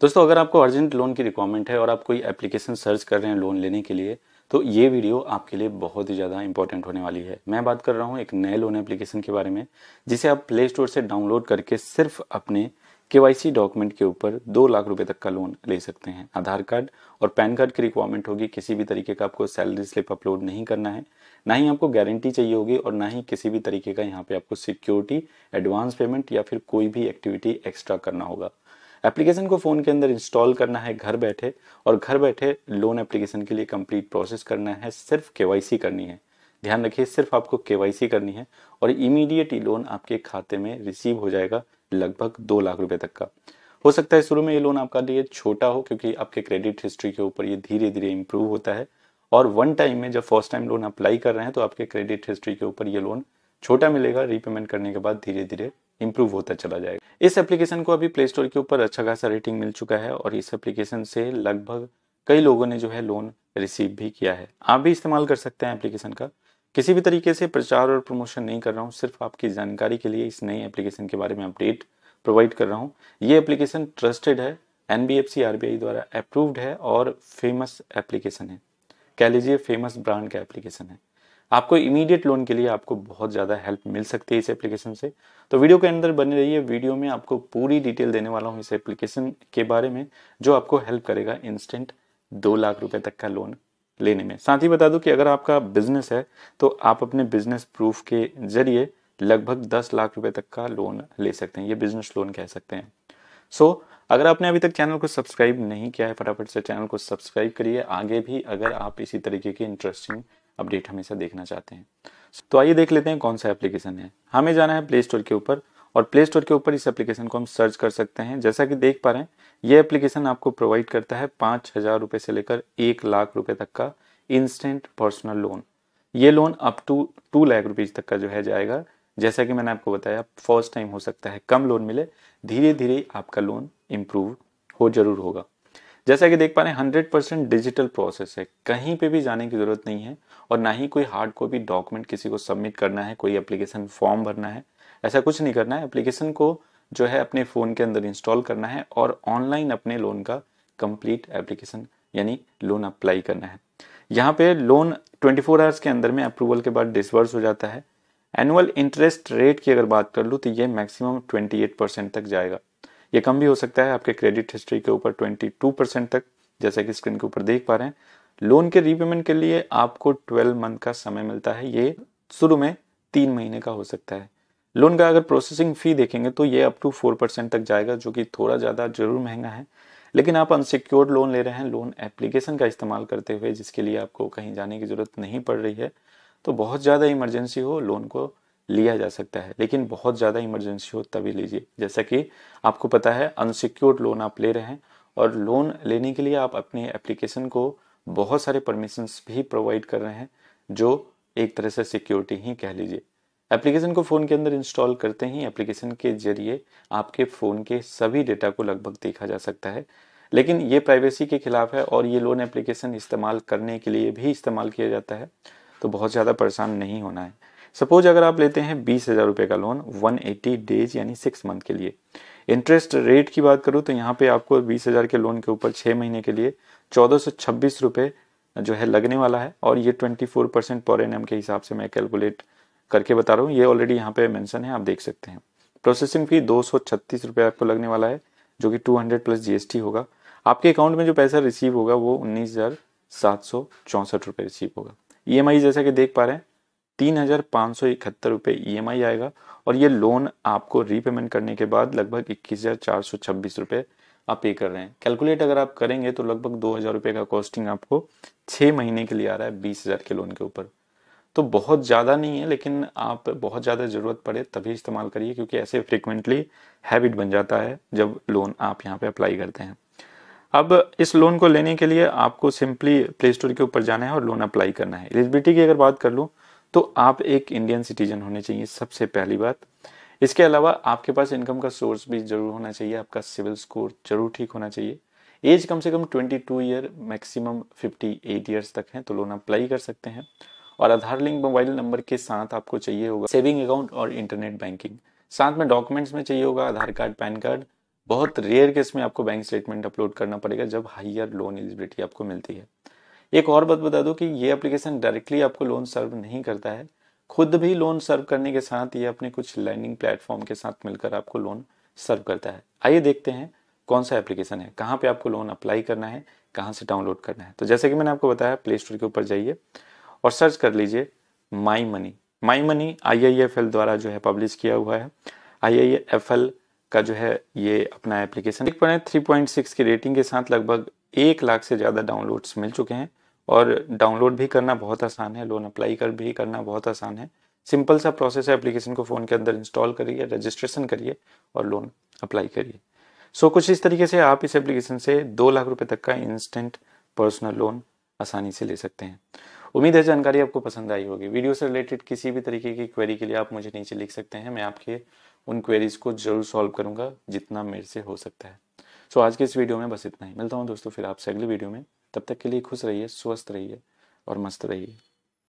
दोस्तों अगर आपको अर्जेंट लोन की रिक्वायरमेंट है और आप कोई एप्लीकेशन सर्च कर रहे हैं लोन लेने के लिए तो ये वीडियो आपके लिए बहुत ही ज़्यादा इंपॉर्टेंट होने वाली है मैं बात कर रहा हूँ एक नए लोन एप्लीकेशन के बारे में जिसे आप प्ले स्टोर से डाउनलोड करके सिर्फ अपने के डॉक्यूमेंट के ऊपर दो लाख रुपये तक का लोन ले सकते हैं आधार कार्ड और पैन कार्ड की रिक्वायरमेंट होगी किसी भी तरीके का आपको सैलरी स्लिप अपलोड नहीं करना है ना ही आपको गारंटी चाहिए होगी और ना ही किसी भी तरीके का यहाँ पे आपको सिक्योरिटी एडवांस पेमेंट या फिर कोई भी एक्टिविटी एक्स्ट्रा करना होगा एप्लीकेशन को फ़ोन के अंदर इंस्टॉल करना है घर बैठे और घर बैठे लोन एप्लीकेशन के लिए कंप्लीट प्रोसेस करना है सिर्फ के करनी है ध्यान रखिए सिर्फ आपको के करनी है और इमीडिएट लोन आपके खाते में रिसीव हो जाएगा लगभग दो लाख रुपए तक का हो सकता है शुरू में ये लोन आपका लिए छोटा हो क्योंकि आपके क्रेडिट हिस्ट्री के ऊपर ये धीरे धीरे इंप्रूव होता है और वन टाइम में जब फर्स्ट टाइम लोन अप्लाई कर रहे हैं तो आपके क्रेडिट हिस्ट्री के ऊपर ये लोन छोटा मिलेगा रीपेमेंट करने के बाद धीरे धीरे इम्प्रूव होता चला जाएगा इस एप्लीकेशन को अभी प्ले स्टोर के ऊपर अच्छा खासा रेटिंग मिल चुका है और इस एप्लीकेशन से लगभग कई लोगों ने जो है लोन रिसीव भी किया है आप भी इस्तेमाल कर सकते हैं एप्लीकेशन का किसी भी तरीके से प्रचार और प्रमोशन नहीं कर रहा हूँ सिर्फ आपकी जानकारी के लिए इस नई एप्लीकेशन के बारे में अपडेट प्रोवाइड कर रहा हूँ ये एप्लीकेशन ट्रस्टेड है N B F C R B I द्वारा अप्रूव्ड है और फेमस एप्लीकेशन है कह लीजिए फेमस ब्रांड का एप्लीकेशन है आपको इमीडिएट लोन के लिए आपको बहुत ज़्यादा हेल्प मिल सकती है इस एप्लीकेशन से तो वीडियो के अंदर बने रहिए वीडियो में आपको पूरी डिटेल देने वाला हूँ इस एप्लीकेशन के बारे में जो आपको हेल्प करेगा इंस्टेंट दो लाख रुपए तक का लोन लेने में साथ ही बता दूं कि अगर आपका बिजनेस है तो आप अपने बिजनेस प्रूफ के जरिए लगभग दस लाख रुपए तक का लोन ले सकते हैं ये बिजनेस लोन कह सकते हैं सो so, अगर आपने अभी तक चैनल को सब्सक्राइब नहीं किया है फटाफट से चैनल को सब्सक्राइब करिए आगे भी अगर आप इसी तरीके की इंटरेस्टिंग अपडेट हमेशा देखना चाहते हैं तो आइए देख लेते हैं कौन सा एप्लीकेशन है हमें जाना है प्ले स्टोर के ऊपर और प्ले स्टोर के ऊपर इस एप्लीकेशन को हम सर्च कर सकते हैं जैसा कि देख पा रहे हैं ये एप्लीकेशन आपको प्रोवाइड करता है पाँच हज़ार रुपये से लेकर एक लाख रुपए तक का इंस्टेंट पर्सनल लोन ये loan up to two lakh rupees तक का जो है जाएगा जैसा कि मैंने आपको बताया फर्स्ट टाइम हो सकता है कम लोन मिले धीरे धीरे आपका लोन इम्प्रूव हो जरूर होगा जैसा कि देख पा रहे हैं हंड्रेड परसेंट डिजिटल प्रोसेस है कहीं पे भी जाने की ज़रूरत नहीं है और ना ही कोई हार्ड कॉपी डॉक्यूमेंट किसी को सबमिट करना है कोई एप्लीकेशन फॉर्म भरना है ऐसा कुछ नहीं करना है एप्लीकेशन को जो है अपने फ़ोन के अंदर इंस्टॉल करना है और ऑनलाइन अपने लोन का कंप्लीट एप्लीकेशन यानी लोन अप्लाई करना है यहाँ पे लोन 24 फोर आवर्स के अंदर में अप्रूवल के बाद डिसबर्स हो जाता है एनुअल इंटरेस्ट रेट की अगर बात कर लूँ तो ये मैक्सिमम 28 परसेंट तक जाएगा ये कम भी हो सकता है आपके क्रेडिट हिस्ट्री के ऊपर 22 परसेंट तक जैसा कि स्क्रीन के ऊपर देख पा रहे हैं लोन के रीपेमेंट के लिए आपको 12 मंथ का समय मिलता है ये शुरू में तीन महीने का हो सकता है लोन का अगर प्रोसेसिंग फ़ी देखेंगे तो ये अप टू फोर परसेंट तक जाएगा जो कि थोड़ा ज़्यादा जरूर महंगा है लेकिन आप अनसिक्योर्ड लोन ले रहे हैं लोन एप्लीकेशन का इस्तेमाल करते हुए जिसके लिए आपको कहीं जाने की ज़रूरत नहीं पड़ रही है तो बहुत ज़्यादा इमरजेंसी हो लोन को लिया जा सकता है लेकिन बहुत ज़्यादा इमरजेंसी हो तभी लीजिए जैसा कि आपको पता है अनसिक्योर्ड लोन आप ले रहे हैं और लोन लेने के लिए आप अपने एप्लीकेशन को बहुत सारे परमिशंस भी प्रोवाइड कर रहे हैं जो एक तरह से सिक्योरिटी ही कह लीजिए एप्लीकेशन को फ़ोन के अंदर इंस्टॉल करते ही एप्लीकेशन के जरिए आपके फ़ोन के सभी डेटा को लगभग देखा जा सकता है लेकिन ये प्राइवेसी के खिलाफ है और ये लोन एप्लीकेशन इस्तेमाल करने के लिए भी इस्तेमाल किया जाता है तो बहुत ज़्यादा परेशान नहीं होना है सपोज अगर आप लेते हैं बीस हज़ार रुपये का लोन 180 डेज यानी सिक्स मंथ के लिए इंटरेस्ट रेट की बात करूँ तो यहाँ पे आपको बीस हज़ार के लोन के ऊपर छः महीने के लिए चौदह सौ छब्बीस रुपये जो है लगने वाला है और ये ट्वेंटी फोर परसेंट पर एन के हिसाब से मैं कैलकुलेट करके बता रहा हूँ ये ऑलरेडी यहाँ पे मेंशन है आप देख सकते हैं प्रोसेसिंग फ़ी दो सौ छत्तीस रुपये आपको लगने वाला है जो कि टू हंड्रेड प्लस जीएसटी होगा आपके अकाउंट में जो पैसा रिसीव होगा वो उन्नीस हज़ार सात सौ चौंसठ रुपये रिसीव होगा ई e जैसा कि देख पा रहे हैं तीन हज़ार पाँच सौ इकहत्तर रुपये ई e आएगा और ये लोन आपको रीपेमेंट करने के बाद लगभग इक्कीस हज़ार चार सौ छब्बीस रुपये आप पे कर रहे हैं कैलकुलेट अगर आप करेंगे तो लगभग दो हज़ार रुपये का कॉस्टिंग आपको छः महीने के लिए आ रहा है बीस हज़ार के लोन के ऊपर तो बहुत ज़्यादा नहीं है लेकिन आप बहुत ज़्यादा ज़रूरत पड़े तभी इस्तेमाल करिए क्योंकि ऐसे फ्रिक्वेंटली हैबिट बन जाता है जब लोन आप यहाँ पे अप्लाई करते हैं अब इस लोन को लेने के लिए आपको सिंपली प्ले स्टोर के ऊपर जाना है और लोन अप्लाई करना है एलिजिबिलिटी की अगर बात कर लूँ तो आप एक इंडियन सिटीजन होने चाहिए सबसे पहली बात इसके अलावा आपके पास इनकम का सोर्स भी जरूर होना चाहिए आपका सिविल स्कोर जरूर ठीक होना चाहिए एज कम से कम 22 ईयर मैक्सिमम 58 ईयर्स तक है तो लोन अप्लाई कर सकते हैं और आधार लिंक मोबाइल नंबर के साथ आपको चाहिए होगा सेविंग अकाउंट और इंटरनेट बैंकिंग साथ में डॉक्यूमेंट्स में चाहिए होगा आधार कार्ड पैन कार्ड बहुत रेयर केस में आपको बैंक स्टेटमेंट अपलोड करना पड़ेगा जब हाइयर लोन एलिजिबिलिटी आपको मिलती है एक और बात बता दो कि ये एप्लीकेशन डायरेक्टली आपको लोन सर्व नहीं करता है खुद भी लोन सर्व करने के साथ ये अपने कुछ लर्निंग प्लेटफॉर्म के साथ मिलकर आपको लोन सर्व करता है आइए देखते हैं कौन सा एप्लीकेशन है कहाँ पे आपको लोन अप्लाई करना है कहाँ से डाउनलोड करना है तो जैसे कि मैंने आपको बताया प्ले स्टोर के ऊपर जाइए और सर्च कर लीजिए my money my money I द्वारा जो है पब्लिश किया हुआ है आई का जो है ये अपना एप्लीकेशन देख पा थ्री पॉइंट की रेटिंग के साथ लगभग एक लाख से ज़्यादा डाउनलोड्स मिल चुके हैं और डाउनलोड भी करना बहुत आसान है लोन अप्लाई कर भी करना बहुत आसान है सिंपल सा प्रोसेस है एप्लीकेशन को फ़ोन के अंदर इंस्टॉल करिए रजिस्ट्रेशन करिए और लोन अप्लाई करिए सो so, कुछ इस तरीके से आप इस एप्लीकेशन से दो लाख रुपए तक का इंस्टेंट पर्सनल लोन आसानी से ले सकते हैं उम्मीद है जानकारी आपको पसंद आई होगी वीडियो से रिलेटेड किसी भी तरीके की क्वेरी के लिए आप मुझे नीचे लिख सकते हैं मैं आपके उन क्वेरीज को जरूर सॉल्व करूंगा जितना मेरे से हो सकता है सो आज के इस वीडियो में बस इतना ही मिलता हूँ दोस्तों फिर आपसे अगली वीडियो में तब तक के लिए खुश रहिए स्वस्थ रहिए और मस्त रहिए